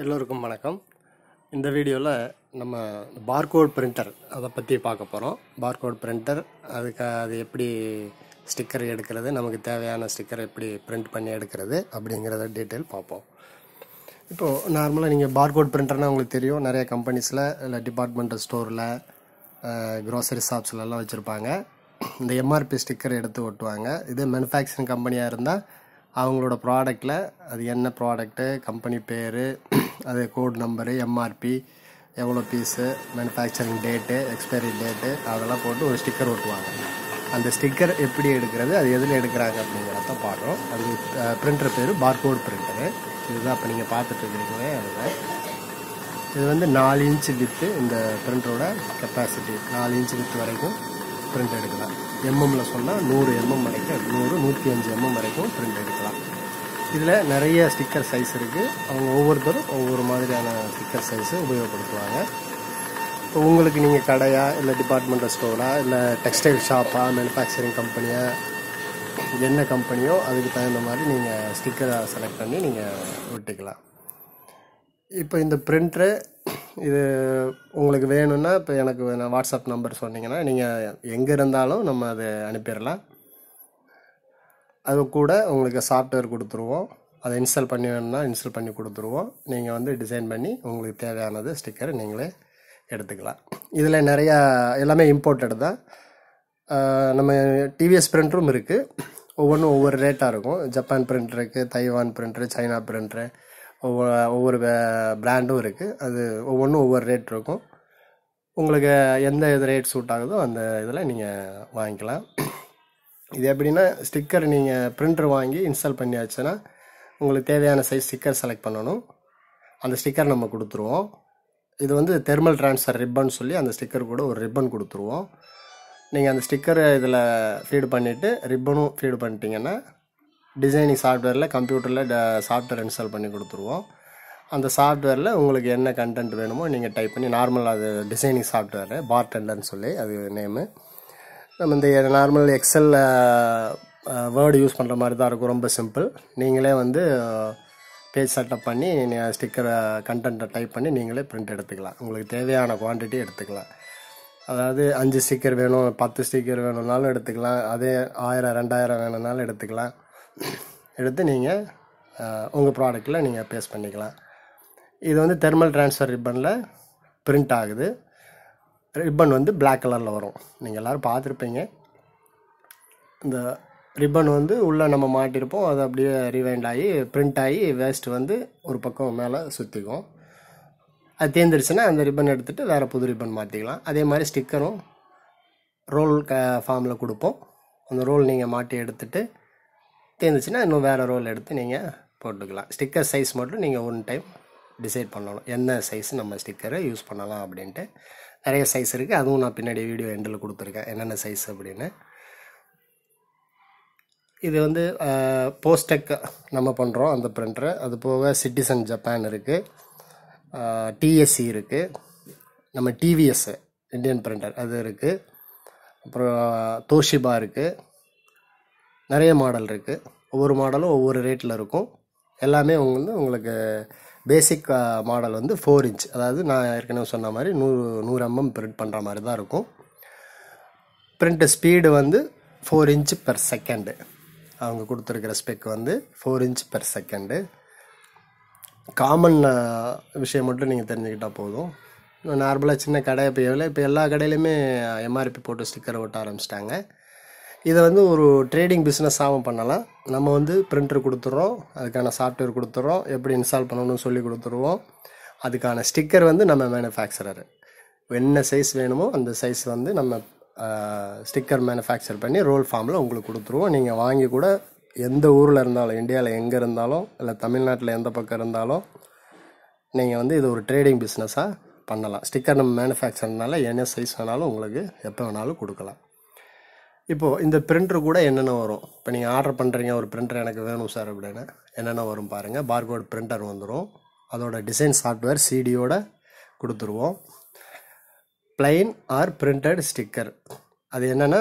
எல்லோருக்கும் வணக்கம் இந்த வீடியோவில் நம்ம பார்கோட் பிரிண்டர் அதை பற்றி பார்க்க போகிறோம் பார்கோட் பிரிண்டர் அதுக்கு அது எப்படி ஸ்டிக்கர் எடுக்கிறது நமக்கு தேவையான ஸ்டிக்கர் எப்படி பிரிண்ட் பண்ணி எடுக்கிறது அப்படிங்கிறத டீட்டெயில் பார்ப்போம் இப்போது நார்மலாக நீங்கள் பார்கோட் பிரிண்டர்னால் உங்களுக்கு தெரியும் நிறைய கம்பெனிஸில் இல்லை டிபார்ட்மெண்டல் ஸ்டோரில் க்ரோசரி ஷாப்ஸ்லலாம் வச்சுருப்பாங்க இந்த எம்ஆர்பி ஸ்டிக்கர் எடுத்து ஒட்டுவாங்க இதே மேனுஃபேக்சரிங் கம்பெனியாக இருந்தால் அவங்களோட ப்ராடக்டில் அது என்ன ப்ராடக்ட்டு கம்பெனி பேர் அது கோட் நம்பரு எம்ஆர்பி எவ்வளோ piece manufacturing date expiry date அதெல்லாம் போட்டு ஒரு ஸ்டிக்கர் ஒட்டுவாங்க அந்த ஸ்டிக்கர் எப்படி எடுக்கிறது அது எதில் எடுக்கிறாங்க அப்படிங்கிறத பாடுறோம் அது பிரிண்டர் பேர் பார்கோட் பிரிண்டரு இதுதான் இப்போ நீங்கள் பார்த்துட்ருக்கிறீங்களே அதில் இது வந்து நாலு இன்ச் வித்து இந்த பிரிண்டரோட கெப்பாசிட்டி நாலு இன்ச் வித்து வரைக்கும் பிரிண்ட் எடுக்கலாம் எம்எம்மில் சொன்னால் நூறு எம்எம் வரைக்கும் நூறு நூற்றி அஞ்சு எம்எம் வரைக்கும் பிரிண்ட் எடுக்கலாம் இதில் நிறைய ஸ்டிக்கர் சைஸ் இருக்குது அவங்க ஒவ்வொருத்தரும் ஒவ்வொரு மாதிரியான ஸ்டிக்கர் சைஸை உபயோகப்படுத்துவாங்க இப்போ உங்களுக்கு நீங்கள் கடையா இல்லை டிபார்ட்மெண்டல் ஸ்டோரா இல்லை டெக்ஸ்டைல் ஷாப்பா மேனுஃபேக்சரிங் கம்பெனியா என்ன கம்பெனியோ அதுக்கு தகுந்த மாதிரி நீங்கள் ஸ்டிக்கரை செலக்ட் பண்ணி நீங்கள் விட்டுக்கலாம் இப்போ இந்த பிரிண்ட்ரு இது உங்களுக்கு வேணும்னா இப்போ எனக்கு வாட்ஸ்அப் நம்பர் சொன்னீங்கன்னா நீங்கள் எங்கே இருந்தாலும் நம்ம அதை அனுப்பிடலாம் அது கூட உங்களுக்கு சாஃப்ட்வேர் கொடுத்துருவோம் அதை இன்ஸ்டால் பண்ணி வேணும்னா இன்ஸ்டால் பண்ணி கொடுத்துருவோம் நீங்கள் வந்து டிசைன் பண்ணி உங்களுக்கு தேவையானது ஸ்டிக்கர் நீங்களே எடுத்துக்கலாம் இதில் நிறையா எல்லாமே இம்போர்ட்டட் தான் நம்ம டிவிஎஸ் பிரிண்டரும் இருக்குது ஒவ்வொன்றும் ஒவ்வொரு ரேட்டாக இருக்கும் ஜப்பான் பிரிண்ட் இருக்குது தைவான் பிரிண்டரு சைனா பிரிண்டரு ஒவ்வொரு ஒவ்வொரு பிராண்டும் இருக்குது அது ஒவ்வொன்றும் ஒவ்வொரு ரேட் இருக்கும் உங்களுக்கு எந்த இது ரேட் சூட் ஆகுதோ அந்த இதில் நீங்கள் வாங்கிக்கலாம் இது எப்படின்னா ஸ்டிக்கர் நீங்கள் ப்ரிண்டர் வாங்கி இன்ஸ்டால் பண்ணியாச்சுன்னா உங்களுக்கு தேவையான சைஸ் ஸ்டிக்கர் செலக்ட் பண்ணணும் அந்த ஸ்டிக்கர் நம்ம கொடுத்துருவோம் இது வந்து தெர்மல் ட்ரான்ஸ்ஃபர் ரிப்பன் சொல்லி அந்த ஸ்டிக்கர் கூட ஒரு ரிப்பன் கொடுத்துருவோம் நீங்கள் அந்த ஸ்டிக்கரை இதில் ஃபீடு பண்ணிவிட்டு ரிப்பனும் ஃபீடு பண்ணிட்டீங்கன்னா டிசைனிங் சாஃப்ட்வேரில் கம்ப்யூட்டரில் ட சாஃப்ட்வேர் இன்ஸ்டால் பண்ணி கொடுத்துருவோம் அந்த சாஃப்ட்வேரில் உங்களுக்கு என்ன கண்டென்ட் வேணுமோ நீங்கள் டைப் பண்ணி நார்மல் அது டிசைனிங் சாஃப்ட்வேரு பார்டெண்டர்னு சொல்லி அது நேமு நம்ம இந்த நார்மல் எக்ஸலில் வேர்டு யூஸ் பண்ணுற மாதிரி தான் இருக்கும் ரொம்ப சிம்பிள் நீங்களே வந்து பேஜ் செட்டப் பண்ணி நீங்கள் ஸ்டிக்கரை கண்டென்ட்டை டைப் பண்ணி நீங்களே பிரிண்ட் எடுத்துக்கலாம் உங்களுக்கு தேவையான குவான்டிட்டி எடுத்துக்கலாம் அதாவது அஞ்சு ஸ்டிக்கர் வேணும் பத்து ஸ்டிக்கர் வேணும்னாலும் எடுத்துக்கலாம் அதே ஆயிரம் ரெண்டாயிரம் வேணும்னாலும் எடுத்துக்கலாம் எடுத்து நீங்கள் உங்கள் ப்ராடக்டில் நீங்கள் பேஸ் பண்ணிக்கலாம் இது வந்து தெர்மல் ட்ரான்ஸ்ஃபர் ரிப்பனில் பிரிண்ட் ஆகுது ரிப்பன் வந்து பிளாக் கலரில் வரும் நீங்கள் எல்லோரும் பார்த்துருப்பீங்க இந்த ரிப்பன் வந்து உள்ளே நம்ம மாட்டியிருப்போம் அது அப்படியே ரிவைண்ட் ஆகி பிரிண்ட் ஆகி வேஸ்ட் வந்து ஒரு பக்கம் மேலே சுற்றிக்கும் அது தேர்ந்துருச்சுன்னா அந்த ரிப்பன் எடுத்துகிட்டு வேறு புது ரிப்பன் மாற்றிக்கலாம் அதே மாதிரி ஸ்டிக்கரும் ரோல் க ஃபார்மில் கொடுப்போம் அந்த ரோல் நீங்கள் மாட்டி எடுத்துகிட்டு தேர்ந்துச்சுன்னா இன்னும் வேறு ரோல் எடுத்து நீங்கள் போட்டுக்கலாம் ஸ்டிக்கர் சைஸ் மட்டும் நீங்கள் ஒன் டைம் டிசைட் பண்ணணும் என்ன சைஸ் நம்ம ஸ்டிக்கரை யூஸ் பண்ணலாம் அப்படின்ட்டு நிறைய சைஸ் இருக்குது அதுவும் நான் பின்னாடி வீடியோ எண்டில் கொடுத்துருக்கேன் என்னென்ன சைஸ் அப்படின்னு இது வந்து போஸ்டெக் நம்ம பண்ணுறோம் அந்த பிரிண்டரை அது போக சிட்டிசன் ஜப்பான் இருக்குது டிஎஸ்சி இருக்குது நம்ம டிவிஎஸ் இந்தியன் பிரிண்டர் அது இருக்குது அப்புறம் தோஷிபா இருக்குது நிறைய மாடல் இருக்குது ஒவ்வொரு மாடலும் ஒவ்வொரு ரேட்டில் இருக்கும் எல்லாமே வந்து உங்களுக்கு பேசிக் மாடல் uh, வந்து ஃபோர் இன்ச் அதாவது நான் ஏற்கனவே சொன்ன மாதிரி நூறு நூறு எம்எம் பிரிண்ட் பண்ணுற மாதிரி தான் இருக்கும் பிரிண்ட் ஸ்பீடு வந்து ஃபோர் இன்ச் பெர் செகண்டு அவங்க கொடுத்துருக்கிற ஸ்பெக் வந்து four inch per second common விஷயம் மட்டும் நீங்கள் தெரிஞ்சுக்கிட்டால் போதும் நார்மலாக சின்ன கடை இப்போ எவ்வளோ இப்போ எல்லா கடையிலையுமே எம்ஆர்பி uh, போட்டு ஸ்டிக்கர் ஓட்ட ஆரம்பிச்சிட்டாங்க இதை வந்து ஒரு ட்ரேடிங் பிஸ்னஸாகவும் பண்ணலாம் நம்ம வந்து பிரிண்டர் கொடுத்துட்றோம் அதுக்கான சாஃப்ட்வேர் கொடுத்துட்றோம் எப்படி இன்ஸ்டால் பண்ணணும்னு சொல்லி கொடுத்துருவோம் அதுக்கான ஸ்டிக்கர் வந்து நம்ம மேனுஃபேக்சரர் என்ன சைஸ் வேணுமோ அந்த சைஸ் வந்து நம்ம ஸ்டிக்கர் மேனுஃபேக்சர் பண்ணி ரோல் ஃபார்மில் உங்களுக்கு கொடுத்துருவோம் நீங்கள் வாங்கி கூட எந்த ஊரில் இருந்தாலும் இந்தியாவில் எங்கே இருந்தாலும் இல்லை தமிழ்நாட்டில் எந்த பக்கம் இருந்தாலும் நீங்கள் வந்து இது ஒரு ட்ரேடிங் பிஸ்னஸாக பண்ணலாம் ஸ்டிக்கர் நம்ம மேனுஃபேக்சர்னால என்ன சைஸ் வேணாலும் உங்களுக்கு எப்போ வேணாலும் கொடுக்கலாம் இப்போது இந்த பிரிண்டர் கூட என்னென்ன வரும் இப்போ நீங்கள் ஆர்டர் பண்ணுறீங்க ஒரு பிரிண்டர் எனக்கு வேணும் சார் அப்படின்னா என்னென்ன வரும் பாருங்கள் பார்கோட் பிரிண்டர் வந்துடும் அதோட டிசைன் சாஃப்ட்வேர் சிடியோட கொடுத்துருவோம் பிளைன் ஆர் பிரிண்டட் ஸ்டிக்கர் அது என்னென்னா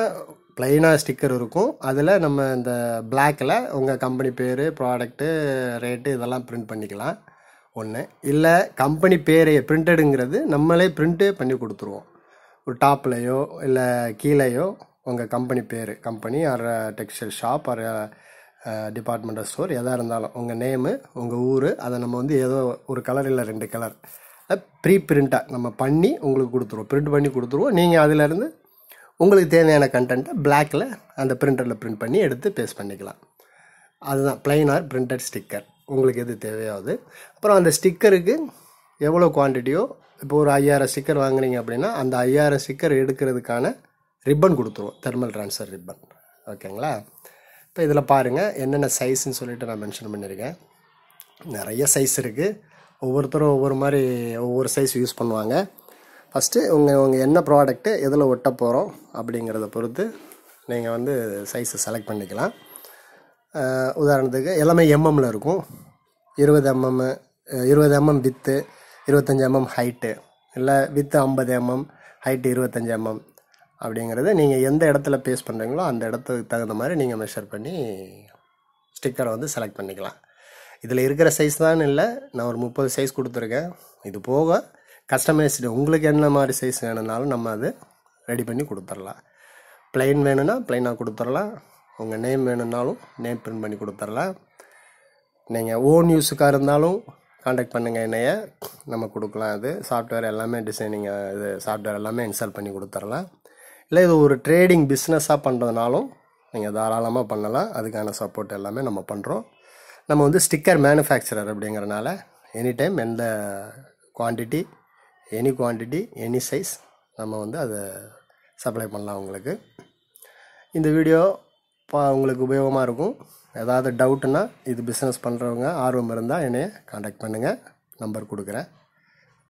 ப்ளைனாக ஸ்டிக்கர் இருக்கும் அதில் நம்ம இந்த பிளாக்கில் உங்கள் கம்பெனி பேர் ப்ராடக்ட்டு ரேட்டு இதெல்லாம் பிரிண்ட் பண்ணிக்கலாம் ஒன்று இல்லை கம்பெனி பேரே பிரிண்டடுங்கிறது நம்மளே பிரிண்ட்டே பண்ணி கொடுத்துருவோம் ஒரு டாப்லேயோ இல்லை கீழேயோ உங்கள் கம்பெனி பேர் company or textile shop or departmental store எதாக இருந்தாலும் உங்கள் நேமு உங்கள் ஊர் அதை நம்ம வந்து ஏதோ ஒரு கலர் இல்லை ரெண்டு கலர் ப்ரீ பிரிண்ட்டாக நம்ம பண்ணி உங்களுக்கு கொடுத்துருவோம் பிரிண்ட் பண்ணி கொடுத்துருவோம் நீங்கள் அதிலேருந்து உங்களுக்கு தேவையான கண்டென்ட்டை பிளாக்கில் அந்த பிரிண்டரில் பிரிண்ட் பண்ணி எடுத்து பேஸ்ட் பண்ணிக்கலாம் அதுதான் பிளைன் ஆர் பிரிண்டட் ஸ்டிக்கர் உங்களுக்கு எது தேவையோ அது அப்புறம் அந்த ஸ்டிக்கருக்கு எவ்வளோ குவான்டிட்டியோ இப்போ ஒரு ஐயாயிரம் ஸ்டிக்கர் வாங்குறீங்க அப்படின்னா அந்த ஐயாயிரம் ஸ்டிக்கர் எடுக்கிறதுக்கான ரிப்பன் கொடுத்துருவோம் தெர்மல் ட்ரான்ஸ்ஃபர் ரிப்பன் ஓகேங்களா இப்போ இதில் பாருங்கள் என்னென்ன சைஸ்ன்னு சொல்லிட்டு நான் மென்ஷன் பண்ணியிருக்கேன் நிறைய சைஸ் இருக்குது ஒவ்வொருத்தரும் ஒவ்வொரு மாதிரி ஒவ்வொரு சைஸ் யூஸ் பண்ணுவாங்க ஃபஸ்ட்டு உங்கள் உங்கள் என்ன ப்ராடக்ட்டு எதில் ஒட்ட போகிறோம் அப்படிங்கிறத பொறுத்து நீங்கள் வந்து சைஸை செலக்ட் பண்ணிக்கலாம் உதாரணத்துக்கு எல்லாமே எம்எம்மில் இருக்கும் இருபது எம்எம் இருபது எம்எம் வித்து இருபத்தஞ்சி எம்எம் ஹைட்டு இல்லை வித்து ஐம்பது எம்எம் ஹைட்டு இருபத்தஞ்சி எம்எம் அப்படிங்கிறத நீங்கள் எந்த இடத்துல பேஸ் பண்ணுறீங்களோ அந்த இடத்துக்கு தகுந்த மாதிரி நீங்கள் மெஷர் பண்ணி ஸ்டிக்கரை வந்து செலக்ட் பண்ணிக்கலாம் இதில் இருக்கிற சைஸ் தான் இல்லை நான் ஒரு முப்பது சைஸ் கொடுத்துருக்கேன் இது போக கஸ்டமைஸ்டு உங்களுக்கு என்ன மாதிரி சைஸ் வேணும்னாலும் நம்ம அது ரெடி பண்ணி கொடுத்துர்லாம் ப்ளைன் வேணும்னா ப்ளைனாக கொடுத்துர்லாம் உங்கள் நேம் வேணும்னாலும் நேம் பிரிண்ட் பண்ணி கொடுத்துர்லாம் நீங்கள் ஓன் யூஸுக்காக இருந்தாலும் காண்டாக்ட் பண்ணுங்கள் என்னைய நம்ம கொடுக்கலாம் அது சாஃப்ட்வேர் எல்லாமே டிசைனிங் இது சாஃப்ட்வேர் எல்லாமே இன்ஸ்டால் பண்ணி கொடுத்துர்லாம் இல்லை இது ஒரு ட்ரேடிங் பிஸ்னஸாக பண்ணுறதுனாலும் நீங்கள் தாராளமாக பண்ணலாம் அதுக்கான சப்போர்ட் எல்லாமே நம்ம பண்ணுறோம் நம்ம வந்து ஸ்டிக்கர் மேனுஃபேக்சரர் அப்படிங்கிறனால எனி டைம் எந்த quantity any quantity any size நம்ம வந்து அதை சப்ளை பண்ணலாம் உங்களுக்கு இந்த வீடியோ பா உங்களுக்கு உபயோகமாக இருக்கும் ஏதாவது டவுட்டுன்னா இது பிஸ்னஸ் பண்ணுறவங்க ஆர்வம் இருந்தால் என்னையை காண்டாக்ட் பண்ணுங்கள் நம்பர் கொடுக்குறேன்